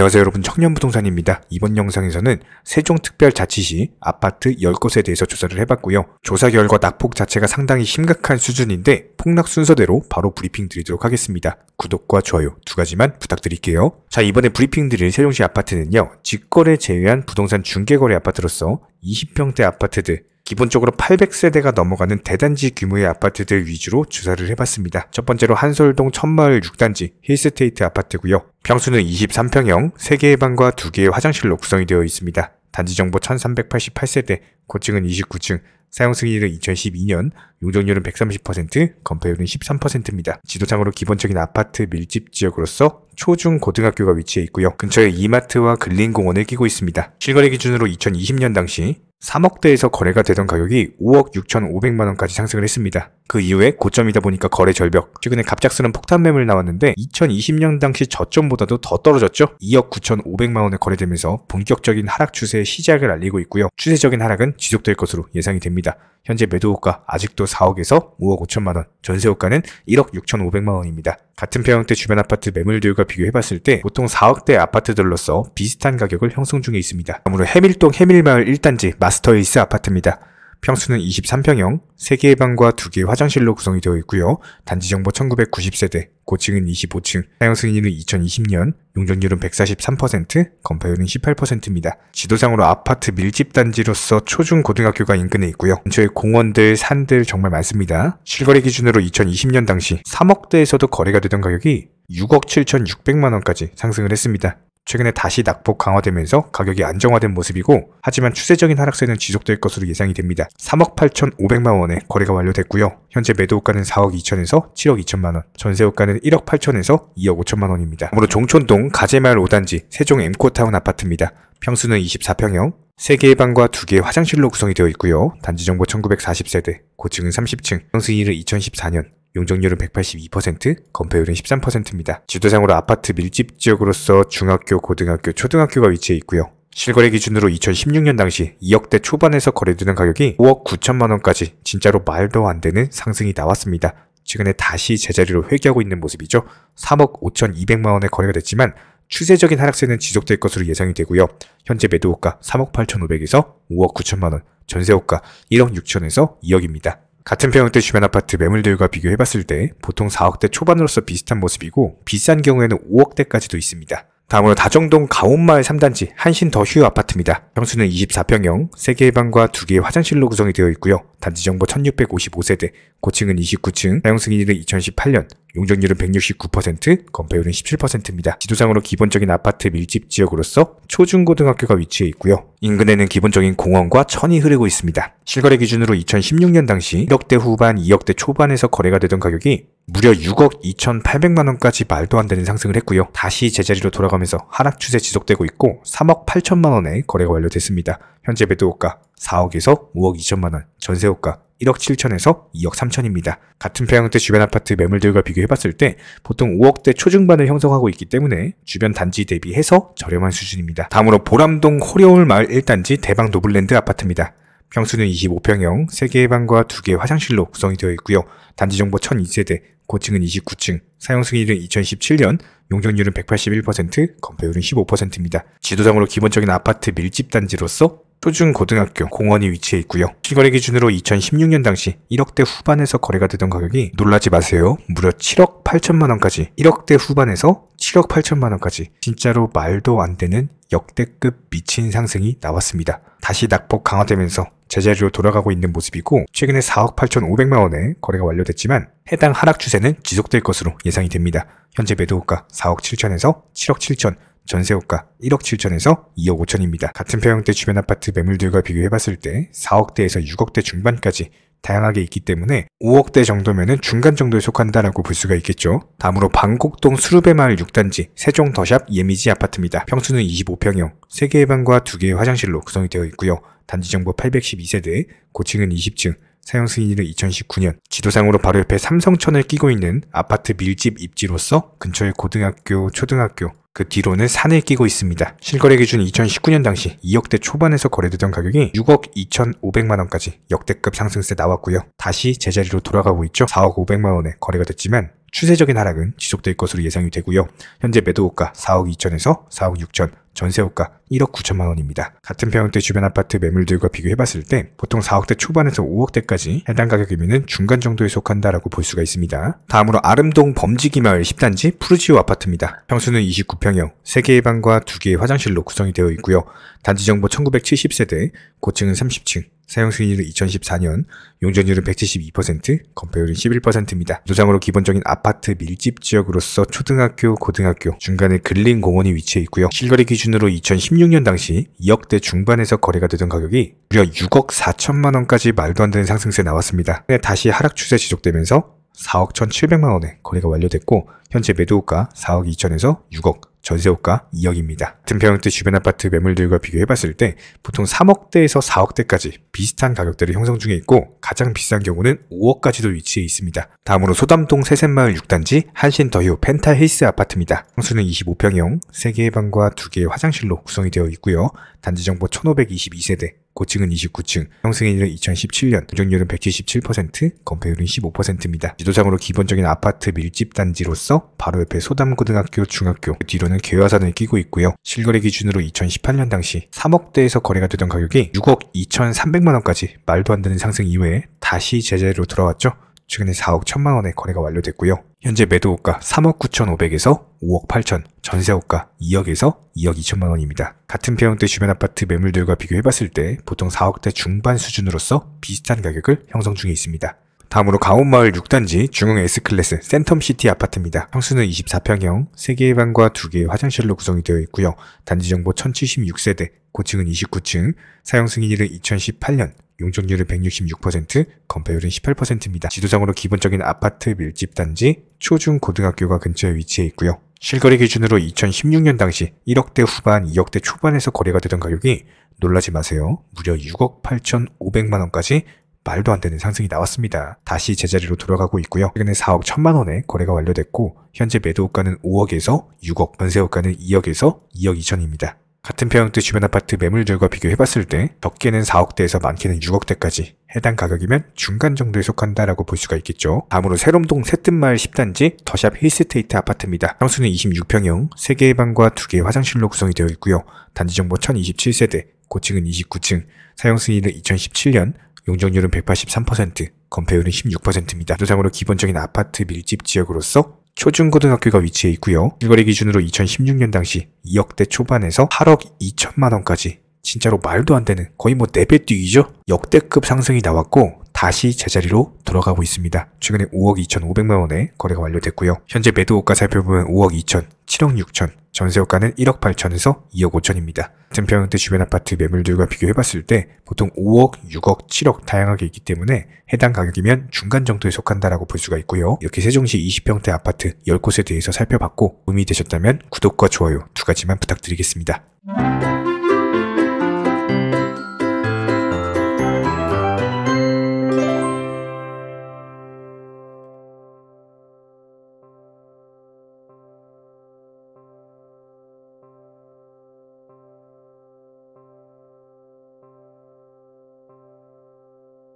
안녕하세요 여러분 청년부동산입니다. 이번 영상에서는 세종특별자치시 아파트 10곳에 대해서 조사를 해봤고요. 조사 결과 낙폭 자체가 상당히 심각한 수준인데 폭락 순서대로 바로 브리핑 드리도록 하겠습니다. 구독과 좋아요 두 가지만 부탁드릴게요. 자 이번에 브리핑 드릴 세종시 아파트는요. 직거래 제외한 부동산 중개거래 아파트로서 20평대 아파트들 기본적으로 800세대가 넘어가는 대단지 규모의 아파트들 위주로 주사를 해봤습니다. 첫 번째로 한솔동 천마을 6단지 힐스테이트 아파트고요. 평수는 23평형, 3개의 방과 2개의 화장실로 구성이 되어 있습니다. 단지 정보 1388세대, 고층은 29층, 사용 승인은 2012년, 용적률은 130%, 건폐율은 13%입니다. 지도상으로 기본적인 아파트 밀집 지역으로서 초중 고등학교가 위치해 있고요. 근처에 이마트와 근린공원을 끼고 있습니다. 실거래 기준으로 2020년 당시 3억대에서 거래가 되던 가격이 5억 6,500만 원까지 상승을 했습니다. 그 이후에 고점이다 보니까 거래 절벽. 최근에 갑작스런 폭탄 매물 나왔는데 2020년 당시 저점보다도 더 떨어졌죠. 2억 9,500만 원에 거래되면서 본격적인 하락 추세의 시작을 알리고 있고요. 추세적인 하락은 지속될 것으로 예상이 됩니다. 현재 매도호가 아직도 4억에서 5억 5천만 원, 전세호가는 1억 6,500만 원입니다. 같은 평형대 주변 아파트 매물들과 비교해봤을 때 보통 4억대 아파트들로서 비슷한 가격을 형성 중에 있습니다. 아무로 해밀동 해밀마을 1단지 마스터에이스 아파트입니다. 평수는 23평형, 3개의 방과 2개의 화장실로 구성이 되어 있고요. 단지정보 1990세대, 고층은 25층, 사용 승인은 2020년, 용적률은 143%, 건폐율은 18%입니다. 지도상으로 아파트 밀집 단지로서 초중 고등학교가 인근에 있고요. 근처에 공원들, 산들 정말 많습니다. 실거래 기준으로 2020년 당시 3억대에서도 거래가 되던 가격이 6억 7천6백만 원까지 상승을 했습니다. 최근에 다시 낙폭 강화되면서 가격이 안정화된 모습이고 하지만 추세적인 하락세는 지속될 것으로 예상이 됩니다. 3억 8,500만 원에 거래가 완료됐고요. 현재 매도가는 4억 2천에서 7억 2천만 원, 전세가는 1억 8천에서 2억 5천만 원입니다. 다음으로 종촌동 가재마을 5단지 세종 엠코타운 아파트입니다. 평수는 24평형, 3개의 방과 2개의 화장실로 구성이 되어 있고요. 단지 정보 1940세대, 고층은 30층, 평수 1위를 2014년, 용적률은 182%, 건폐율은 13%입니다. 지도상으로 아파트 밀집 지역으로서 중학교, 고등학교, 초등학교가 위치해 있고요. 실거래 기준으로 2016년 당시 2억대 초반에서 거래되는 가격이 5억 9천만 원까지 진짜로 말도 안 되는 상승이 나왔습니다. 최근에 다시 제자리로 회귀하고 있는 모습이죠. 3억 5,200만 원에 거래가 됐지만 추세적인 하락세는 지속될 것으로 예상이 되고요. 현재 매도가 3억 8,500에서 5억 9천만 원, 전세호가 1억 6천에서 2억입니다. 같은 평형대 주변 아파트 매물들과 비교해봤을 때 보통 4억대 초반으로서 비슷한 모습이고 비싼 경우에는 5억대까지도 있습니다. 다음으로 다정동 가온마을 3단지 한신 더 휴 아파트입니다. 평수는 24평형, 3개의 방과 2개의 화장실로 구성이 되어 있고요. 단지 정보 1655세대, 고층은 29층, 사용 승인일은 2018년, 용적률은 169%, 건폐율은 17%입니다. 지도상으로 기본적인 아파트 밀집 지역으로서 초중고등학교가 위치해 있고요. 인근에는 기본적인 공원과 천이 흐르고 있습니다. 실거래 기준으로 2016년 당시 1억대 후반, 2억대 초반에서 거래가 되던 가격이 무려 6억 2,800만 원까지 말도 안 되는 상승을 했고요. 다시 제자리로 돌아가면서 하락 추세 지속되고 있고 3억 8천만 원에 거래가 완료됐습니다. 현재 매도가 4억에서 5억 2천만 원, 전세호가 1억 7천에서 2억 3천입니다. 같은 평형대 주변 아파트 매물들과 비교해봤을 때 보통 5억대 초중반을 형성하고 있기 때문에 주변 단지 대비해서 저렴한 수준입니다. 다음으로 보람동 호려울 마을 1단지 대방 노블랜드 아파트입니다. 평수는 25평형, 3개의 방과 2개의 화장실로 구성이 되어 있고요. 단지 정보 1002세대, 고층은 29층, 사용 승인은 2017년, 용적률은 181%, 건폐율은 15%입니다. 지도상으로 기본적인 아파트 밀집 단지로서 표준 고등학교 공원이 위치해 있고요. 시거래 기준으로 2016년 당시 1억대 후반에서 거래가 되던 가격이 놀라지 마세요. 무려 7억 8천만 원까지 1억대 후반에서 7억 8천만 원까지 진짜로 말도 안 되는 역대급 미친 상승이 나왔습니다. 다시 낙폭 강화되면서 제자리로 돌아가고 있는 모습이고 최근에 4억 8천5백만 원에 거래가 완료됐지만 해당 하락 추세는 지속될 것으로 예상이 됩니다. 현재 매도가 4억 7천에서 7억 7천 전세호가 1억 7천에서 2억 5천입니다. 같은 평형대 주변 아파트 매물들과 비교해봤을 때 4억대에서 6억대 중반까지 다양하게 있기 때문에 5억대 정도면은 중간 정도에 속한다라고 볼 수가 있겠죠. 다음으로 방곡동 수루베 마을 6단지 세종 더샵 예미지 아파트입니다. 평수는 25평형, 3개의 방과 2개의 화장실로 구성이 되어 있고요. 단지 정보 812세대, 고층은 20층, 사용 승인일은 2019년, 지도상으로 바로 옆에 삼성천을 끼고 있는 아파트 밀집 입지로서 근처에 고등학교, 초등학교, 그 뒤로는 산을 끼고 있습니다. 실거래 기준 2019년 당시 2억대 초반에서 거래되던 가격이 6억 2,500만원까지 역대급 상승세 나왔고요. 다시 제자리로 돌아가고 있죠. 4억 500만원에 거래가 됐지만 추세적인 하락은 지속될 것으로 예상이 되고요. 현재 매도호가 4억 2천에서 4억 6천, 전세호가 1억 9천만 원입니다. 같은 평형대 주변 아파트 매물들과 비교해봤을 때 보통 4억대 초반에서 5억대까지 해당 가격 의미는 중간 정도에 속한다라고 볼 수가 있습니다. 다음으로 아름동 범지기마을 10단지 푸르지오 아파트입니다. 평수는 29평형, 3개의 방과 2개의 화장실로 구성이 되어 있고요. 단지 정보 1970세대, 고층은 30층, 사용 수익률은 2014년, 용전율은 172%, 건폐율은 11%입니다. 노상으로 기본적인 아파트 밀집 지역으로서 초등학교, 고등학교, 중간에 근린 공원이 위치해 있고요. 실거래 기준으로 2016년 당시 2억대 중반에서 거래가 되던 가격이 무려 6억 4천만 원까지 말도 안 되는 상승세 나왔습니다. 다시 하락 추세 지속되면서 4억 1,700만 원에 거래가 완료됐고 현재 매도가 4억 2천에서 6억 전세호가 2억입니다. 등평형대 주변 아파트 매물들과 비교해봤을 때 보통 3억대에서 4억대까지 비슷한 가격대를 형성 중에 있고 가장 비싼 경우는 5억까지도 위치해 있습니다. 다음으로 소담동 세샘마을 6단지 한신더휴 펜탈힐스 아파트입니다. 평수는 25평형, 3개의 방과 2개의 화장실로 구성이 되어 있고요. 단지 정보 1522세대, 고층은 29층, 평승인은 2017년, 누적률은 177%, 건폐율은 15%입니다. 지도상으로 기본적인 아파트 밀집 단지로서 바로 옆에 소담고등학교, 중학교, 그 뒤로는 계화산을 끼고 있고요. 실거래 기준으로 2018년 당시 3억대에서 거래가 되던 가격이 6억 2,300만 원까지 말도 안 되는 상승 이외에 다시 제재로 들어왔죠. 최근에 4억 1천만 원의 거래가 완료됐고요. 현재 매도호가 3억 9,500에서 5억 8천, 전세호가 2억에서 2억 2천만 원입니다. 같은 평형대 주변 아파트 매물들과 비교해봤을 때 보통 4억대 중반 수준으로서 비슷한 가격을 형성 중에 있습니다. 다음으로 강원마을 6단지 중흥 S클래스 센텀시티 아파트입니다. 평수는 24평형, 3개의 방과 2개의 화장실로 구성이 되어 있고요. 단지 정보 1076세대, 고층은 29층, 사용 승인일은 2018년, 용적률은 166%, 건폐율은 18%입니다. 지도상으로 기본적인 아파트 밀집 단지, 초중 고등학교가 근처에 위치해 있고요. 실거래 기준으로 2016년 당시 1억대 후반, 2억대 초반에서 거래가 되던 가격이 놀라지 마세요. 무려 6억 8,500만 원까지 말도 안 되는 상승이 나왔습니다. 다시 제자리로 돌아가고 있고요. 최근에 4억 1천만 원에 거래가 완료됐고 현재 매도가는 5억에서 6억, 전세호가는 2억에서 2억 2천입니다. 같은 평형대 주변 아파트 매물들과 비교해봤을 때 적게는 4억대에서 많게는 6억대까지 해당 가격이면 중간 정도에 속한다라고 볼 수가 있겠죠. 다음으로 새롬동 새뜸마을 10단지 더샵 힐스테이트 아파트입니다. 평수는 26평형, 3개의 방과 2개의 화장실로 구성이 되어 있고요. 단지정보 1027세대, 고층은 29층, 사용승인은 2017년, 용적률은 183%, 건폐율은 16%입니다. 부상으로 기본적인 아파트 밀집 지역으로서 초중고등학교가 위치해 있고요. 일거리 기준으로 2016년 당시 2억대 초반에서 8억 2천만 원까지 진짜로 말도 안 되는 거의 뭐 4배 뛰기죠? 역대급 상승이 나왔고 다시 제자리로 돌아가고 있습니다. 최근에 5억 2,500만 원에 거래가 완료됐고요. 현재 매도가 살펴보면 5억 2천, 7억 6천, 전세호가는 1억 8천에서 2억 5천입니다. 같은 평형대 주변 아파트 매물들과 비교해봤을 때 보통 5억, 6억, 7억 다양하게 있기 때문에 해당 가격이면 중간 정도에 속한다라고 볼 수가 있고요. 이렇게 세종시 20평대 아파트 10곳에 대해서 살펴봤고 도움이 되셨다면 구독과 좋아요 두 가지만 부탁드리겠습니다.